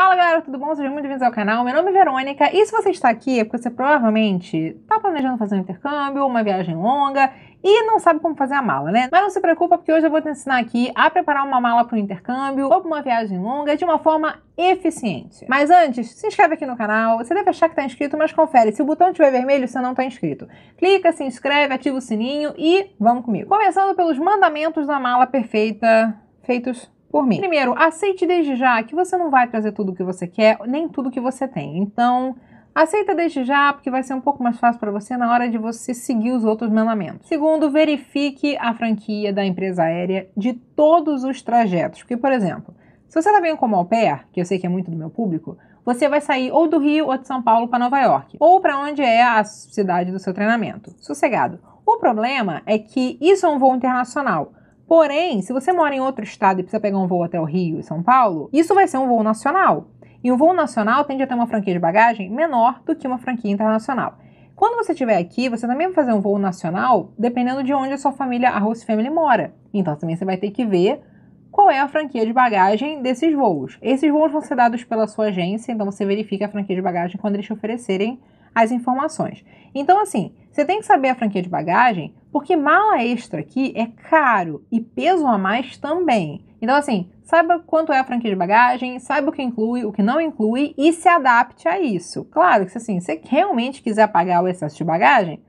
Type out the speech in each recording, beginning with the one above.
Fala galera, tudo bom? Sejam muito bem-vindos ao canal. Meu nome é Verônica e se você está aqui é porque você provavelmente está planejando fazer um intercâmbio, uma viagem longa e não sabe como fazer a mala, né? Mas não se preocupa porque hoje eu vou te ensinar aqui a preparar uma mala para o intercâmbio ou para uma viagem longa de uma forma eficiente. Mas antes, se inscreve aqui no canal. Você deve achar que está inscrito, mas confere. Se o botão estiver vermelho, você não está inscrito. Clica, se inscreve, ativa o sininho e vamos comigo. Começando pelos mandamentos da mala perfeita feitos por mim. Primeiro, aceite desde já que você não vai trazer tudo o que você quer, nem tudo que você tem. Então, aceita desde já, porque vai ser um pouco mais fácil para você na hora de você seguir os outros mandamentos. Segundo, verifique a franquia da empresa aérea de todos os trajetos. Porque, por exemplo, se você está bem como au pair, que eu sei que é muito do meu público, você vai sair ou do Rio ou de São Paulo para Nova York, ou para onde é a cidade do seu treinamento. Sossegado. O problema é que isso é um voo internacional. Porém, se você mora em outro estado e precisa pegar um voo até o Rio e São Paulo, isso vai ser um voo nacional. E um voo nacional tende a ter uma franquia de bagagem menor do que uma franquia internacional. Quando você estiver aqui, você também vai fazer um voo nacional, dependendo de onde a sua família, a host family, mora. Então também você vai ter que ver qual é a franquia de bagagem desses voos. Esses voos vão ser dados pela sua agência, então você verifica a franquia de bagagem quando eles te oferecerem as informações. Então, assim, você tem que saber a franquia de bagagem, porque mala extra aqui é caro e peso a mais também. Então, assim, saiba quanto é a franquia de bagagem, saiba o que inclui, o que não inclui e se adapte a isso. Claro que, assim, se você realmente quiser pagar o excesso de bagagem,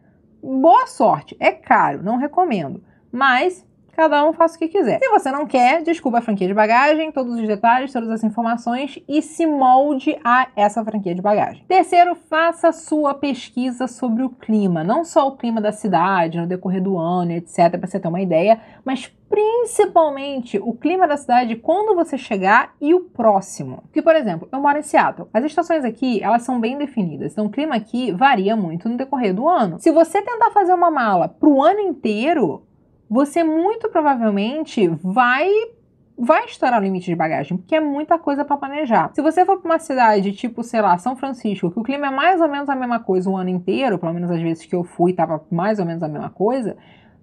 boa sorte, é caro, não recomendo. Mas cada um faça o que quiser. Se você não quer, descubra a franquia de bagagem, todos os detalhes, todas as informações e se molde a essa franquia de bagagem. Terceiro, faça sua pesquisa sobre o clima, não só o clima da cidade no decorrer do ano, etc, para você ter uma ideia, mas principalmente o clima da cidade quando você chegar e o próximo. Que, por exemplo, eu moro em Seattle. As estações aqui, elas são bem definidas. Então, o clima aqui varia muito no decorrer do ano. Se você tentar fazer uma mala para o ano inteiro, você muito provavelmente vai vai estourar o limite de bagagem, porque é muita coisa para planejar. Se você for para uma cidade tipo, sei lá, São Francisco, que o clima é mais ou menos a mesma coisa o ano inteiro, pelo menos as vezes que eu fui estava mais ou menos a mesma coisa,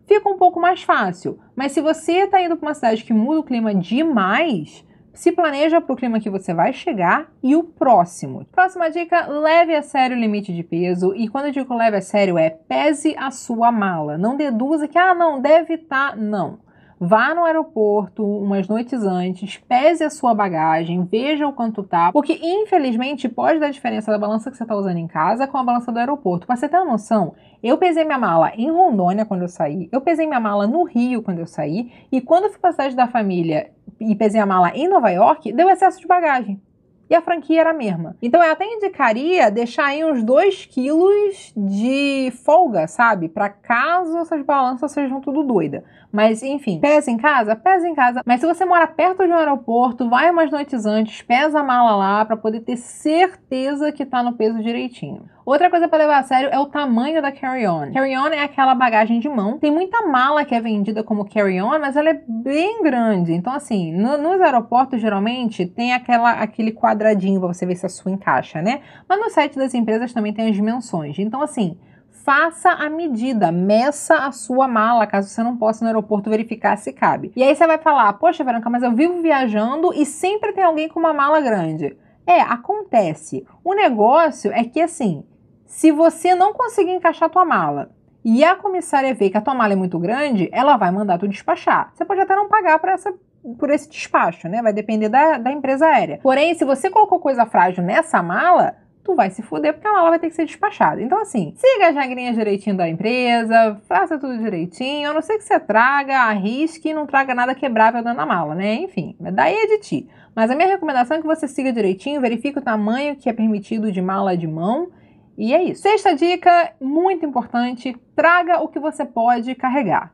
fica um pouco mais fácil. Mas se você está indo para uma cidade que muda o clima demais, se planeja para o clima que você vai chegar e o próximo. Próxima dica: leve a sério o limite de peso. E quando eu digo leve a sério, é pese a sua mala. Não deduza que, ah, não, deve estar. Tá. Não vá no aeroporto umas noites antes, pese a sua bagagem, veja o quanto tá, porque infelizmente pode dar diferença da balança que você está usando em casa com a balança do aeroporto. Para você ter uma noção, eu pesei minha mala em Rondônia quando eu saí, eu pesei minha mala no Rio quando eu saí, e quando eu fui para a cidade da família e pesei a mala em Nova York, deu excesso de bagagem e a franquia era a mesma. Então eu até indicaria deixar aí uns 2 quilos de folga, sabe? Para caso essas balanças sejam tudo doida. Mas enfim, pesa em casa? Pesa em casa. Mas se você mora perto de um aeroporto, vai umas noites antes, pesa a mala lá para poder ter certeza que tá no peso direitinho. Outra coisa para levar a sério é o tamanho da carry-on. Carry-on é aquela bagagem de mão. Tem muita mala que é vendida como carry-on, mas ela é bem grande. Então, assim, no, nos aeroportos, geralmente, tem aquela, aquele quadradinho para você ver se a sua encaixa, né? Mas no site das empresas também tem as dimensões. Então, assim, faça a medida, meça a sua mala, caso você não possa no aeroporto verificar se cabe. E aí você vai falar: Poxa, Veranca, mas eu vivo viajando e sempre tem alguém com uma mala grande. É, acontece. O negócio é que assim. Se você não conseguir encaixar a tua mala e a comissária vê que a tua mala é muito grande, ela vai mandar tu despachar. Você pode até não pagar por essa por esse despacho, né? Vai depender da, da empresa aérea. Porém, se você colocou coisa frágil nessa mala, tu vai se fuder porque a mala vai ter que ser despachada. Então, assim, siga as regrinhas direitinho da empresa, faça tudo direitinho, a não ser que você traga, arrisque e não traga nada quebrável dentro da mala, né? Enfim, daí é de ti. Mas a minha recomendação é que você siga direitinho, verifique o tamanho que é permitido de mala de mão e é isso. Sexta dica, muito importante, traga o que você pode carregar,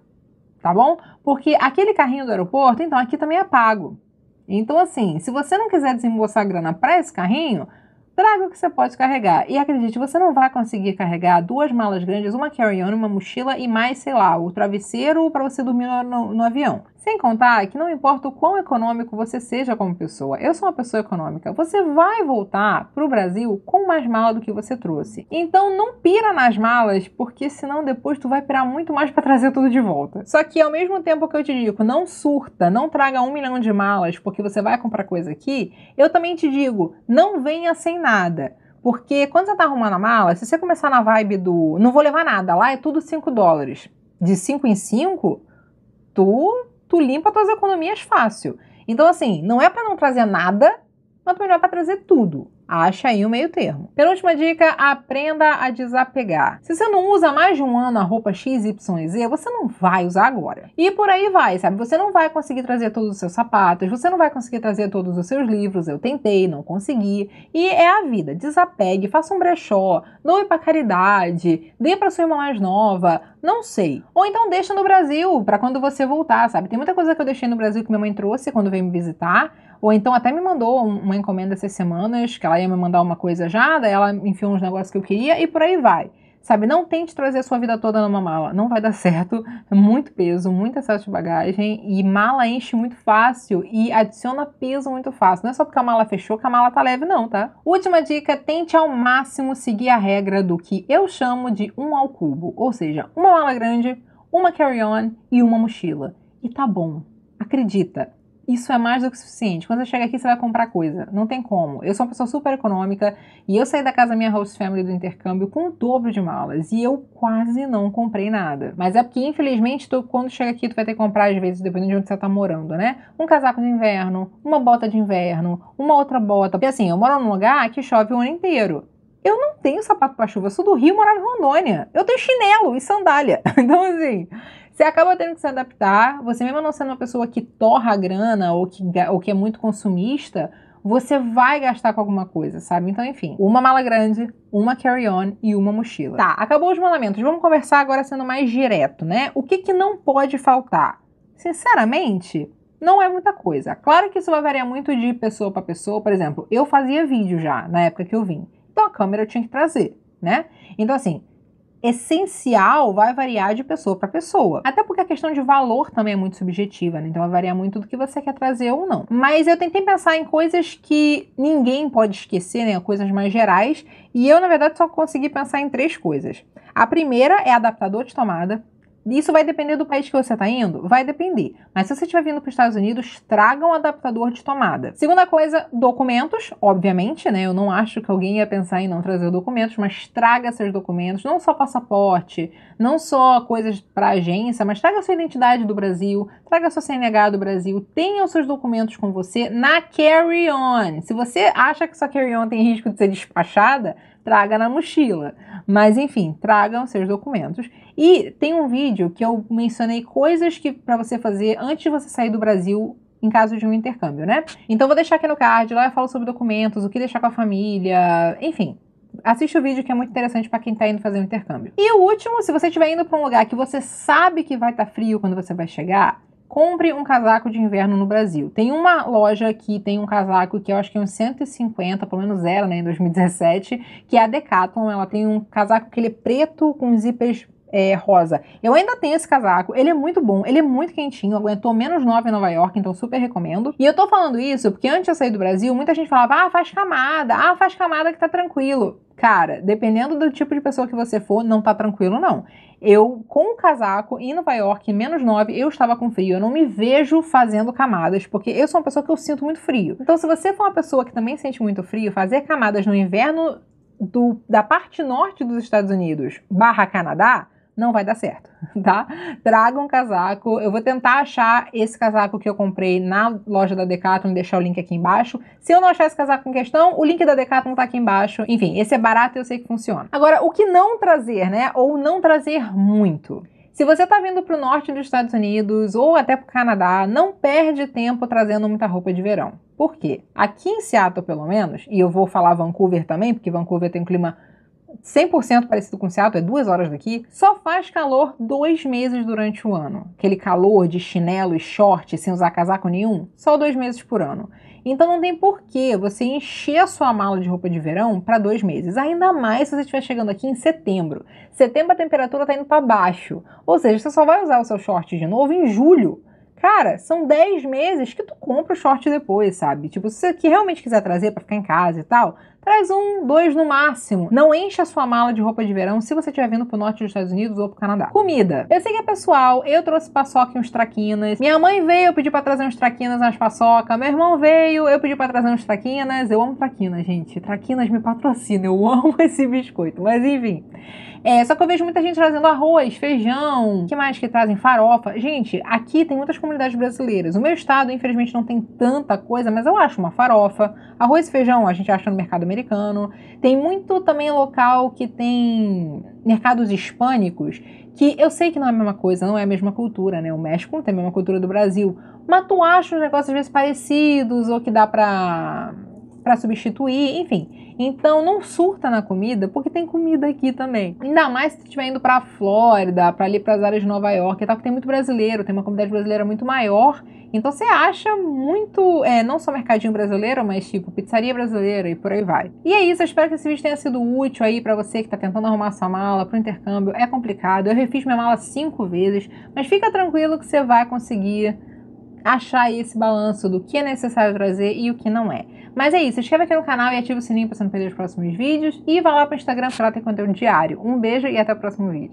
tá bom? Porque aquele carrinho do aeroporto, então aqui também é pago. Então assim, se você não quiser desembolsar grana para esse carrinho, traga o que você pode carregar. E acredite, você não vai conseguir carregar duas malas grandes, uma carry-on, uma mochila e mais, sei lá, o travesseiro para você dormir no, no, no avião. Sem contar que não importa o quão econômico você seja como pessoa, eu sou uma pessoa econômica, você vai voltar para o Brasil com mais mala do que você trouxe. Então não pira nas malas, porque senão depois tu vai pirar muito mais para trazer tudo de volta. Só que ao mesmo tempo que eu te digo, não surta, não traga um milhão de malas porque você vai comprar coisa aqui, eu também te digo, não venha sem nada. Porque quando você tá arrumando a mala, se você começar na vibe do não vou levar nada, lá é tudo 5 dólares, de 5 em 5, tu tu limpa tuas economias fácil. Então, assim, não é para não trazer nada, mas também não é para trazer tudo. Acha aí o meio termo. Penúltima dica, aprenda a desapegar. Se você não usa mais de um ano a roupa XYZ, você não vai usar agora. E por aí vai, sabe? Você não vai conseguir trazer todos os seus sapatos, você não vai conseguir trazer todos os seus livros. Eu tentei, não consegui. E é a vida. Desapegue, faça um brechó, doe para caridade, dê para sua irmã mais nova, não sei. Ou então deixa no Brasil para quando você voltar, sabe? Tem muita coisa que eu deixei no Brasil que minha mãe trouxe quando veio me visitar ou então até me mandou uma encomenda essas semanas, que ela ia me mandar uma coisa já, daí ela enfiou uns negócios que eu queria e por aí vai. Sabe, não tente trazer a sua vida toda numa mala, não vai dar certo. é Muito peso, muito excesso de bagagem e mala enche muito fácil e adiciona peso muito fácil. Não é só porque a mala fechou que a mala tá leve, não, tá? Última dica: tente ao máximo seguir a regra do que eu chamo de um ao cubo, ou seja, uma mala grande, uma carry-on e uma mochila. E tá bom, acredita, isso é mais do que suficiente. Quando você chega aqui, você vai comprar coisa. Não tem como. Eu sou uma pessoa super econômica e eu saí da casa da minha host family do intercâmbio com o dobro de malas e eu quase não comprei nada. Mas é porque, infelizmente, tu, quando chega aqui, tu vai ter que comprar, às vezes, dependendo de onde você tá morando, né? Um casaco de inverno, uma bota de inverno, uma outra bota. Porque assim, eu moro num lugar que chove o ano inteiro. Eu não tenho sapato para chuva, eu sou do Rio, morava em Rondônia. Eu tenho chinelo e sandália. Então, assim, você acaba tendo que se adaptar, você mesmo não sendo uma pessoa que torra a grana ou que, ou que é muito consumista, você vai gastar com alguma coisa, sabe? Então, enfim, uma mala grande, uma carry-on e uma mochila. Tá, acabou os mandamentos. Vamos conversar agora sendo mais direto, né? O que, que não pode faltar? Sinceramente, não é muita coisa. Claro que isso vai variar muito de pessoa para pessoa. Por exemplo, eu fazia vídeo já na época que eu vim. Então a câmera eu tinha que trazer, né? Então, assim, essencial vai variar de pessoa para pessoa. Até porque a questão de valor também é muito subjetiva, né? Então vai variar muito do que você quer trazer ou não. Mas eu tentei pensar em coisas que ninguém pode esquecer, né? Coisas mais gerais. E eu, na verdade, só consegui pensar em três coisas. A primeira é adaptador de tomada. Isso vai depender do país que você está indo? Vai depender. Mas se você estiver vindo para os Estados Unidos, traga um adaptador de tomada. Segunda coisa, documentos, obviamente, né? Eu não acho que alguém ia pensar em não trazer documentos, mas traga seus documentos, não só passaporte, não só coisas para agência, mas traga sua identidade do Brasil, traga sua CNH do Brasil, tenha os seus documentos com você na carry-on. Se você acha que sua carry-on tem risco de ser despachada, traga na mochila. Mas enfim, tragam seus documentos. E tem um vídeo que eu mencionei coisas que para você fazer antes de você sair do Brasil em caso de um intercâmbio, né? Então vou deixar aqui no card, lá eu falo sobre documentos, o que deixar com a família, enfim, assiste o vídeo que é muito interessante para quem está indo fazer um intercâmbio. E o último, se você estiver indo para um lugar que você sabe que vai estar tá frio quando você vai chegar, compre um casaco de inverno no Brasil. Tem uma loja que tem um casaco que eu acho que é uns 150, pelo menos era, né, em 2017, que é a Decathlon. Ela tem um casaco que ele é preto com zíperes é, rosa. Eu ainda tenho esse casaco, ele é muito bom, ele é muito quentinho, aguentou menos 9 em Nova York, então super recomendo. E eu tô falando isso porque antes de eu sair do Brasil, muita gente falava, ah, faz camada, ah, faz camada que tá tranquilo. Cara, dependendo do tipo de pessoa que você for, não tá tranquilo, não. Eu, com o casaco, em Nova York, menos 9, eu estava com frio. Eu não me vejo fazendo camadas, porque eu sou uma pessoa que eu sinto muito frio. Então, se você for uma pessoa que também sente muito frio, fazer camadas no inverno do, da parte norte dos Estados Unidos barra Canadá, não vai dar certo, tá? Traga um casaco. Eu vou tentar achar esse casaco que eu comprei na loja da Decathlon, deixar o link aqui embaixo. Se eu não achar esse casaco em questão, o link da Decathlon tá aqui embaixo. Enfim, esse é barato e eu sei que funciona. Agora, o que não trazer, né? Ou não trazer muito. Se você está vindo para o norte dos Estados Unidos ou até para o Canadá, não perde tempo trazendo muita roupa de verão. Por quê? Aqui em Seattle, pelo menos, e eu vou falar Vancouver também, porque Vancouver tem um clima 100% parecido com Seattle, é duas horas daqui, só faz calor dois meses durante o ano. Aquele calor de chinelo e short sem usar casaco nenhum, só dois meses por ano. Então não tem porquê você encher a sua mala de roupa de verão para dois meses, ainda mais se você estiver chegando aqui em setembro. Setembro a temperatura está indo para baixo, ou seja, você só vai usar o seu short de novo em julho. Cara, são 10 meses que tu compra o short depois, sabe? Tipo, se você realmente quiser trazer para ficar em casa e tal, traz um, dois no máximo. Não encha a sua mala de roupa de verão se você estiver vindo pro norte dos Estados Unidos ou pro Canadá. Comida. Eu sei que é pessoal, eu trouxe paçoca e uns traquinas. Minha mãe veio, eu pedi pra trazer uns traquinas, umas paçoca. Meu irmão veio, eu pedi pra trazer uns traquinas. Eu amo traquinas, gente. Traquinas me patrocina, eu amo esse biscoito. Mas enfim. É, só que eu vejo muita gente trazendo arroz, feijão, que mais que trazem? Farofa. Gente, aqui tem muitas comunidades comunidades brasileiras. O meu estado, infelizmente, não tem tanta coisa, mas eu acho uma farofa. Arroz e feijão a gente acha no mercado americano. Tem muito também local que tem mercados hispânicos, que eu sei que não é a mesma coisa, não é a mesma cultura, né? O México não tem a mesma cultura do Brasil. Mas tu acha os negócios às vezes parecidos ou que dá pra para substituir, enfim. Então não surta na comida, porque tem comida aqui também. Ainda mais se tu estiver indo para a Flórida, para ali para as áreas de Nova York, tá? porque tem muito brasileiro, tem uma comunidade brasileira muito maior. Então você acha muito, é, não só mercadinho brasileiro, mas tipo pizzaria brasileira e por aí vai. E é isso, eu espero que esse vídeo tenha sido útil aí para você que tá tentando arrumar sua mala pro intercâmbio. É complicado, eu refiz minha mala cinco vezes, mas fica tranquilo que você vai conseguir achar esse balanço do que é necessário trazer e o que não é. Mas é isso, se inscreve aqui no canal e ativa o sininho para você não perder os próximos vídeos e vá lá para o Instagram para lá ter conteúdo diário. Um beijo e até o próximo vídeo.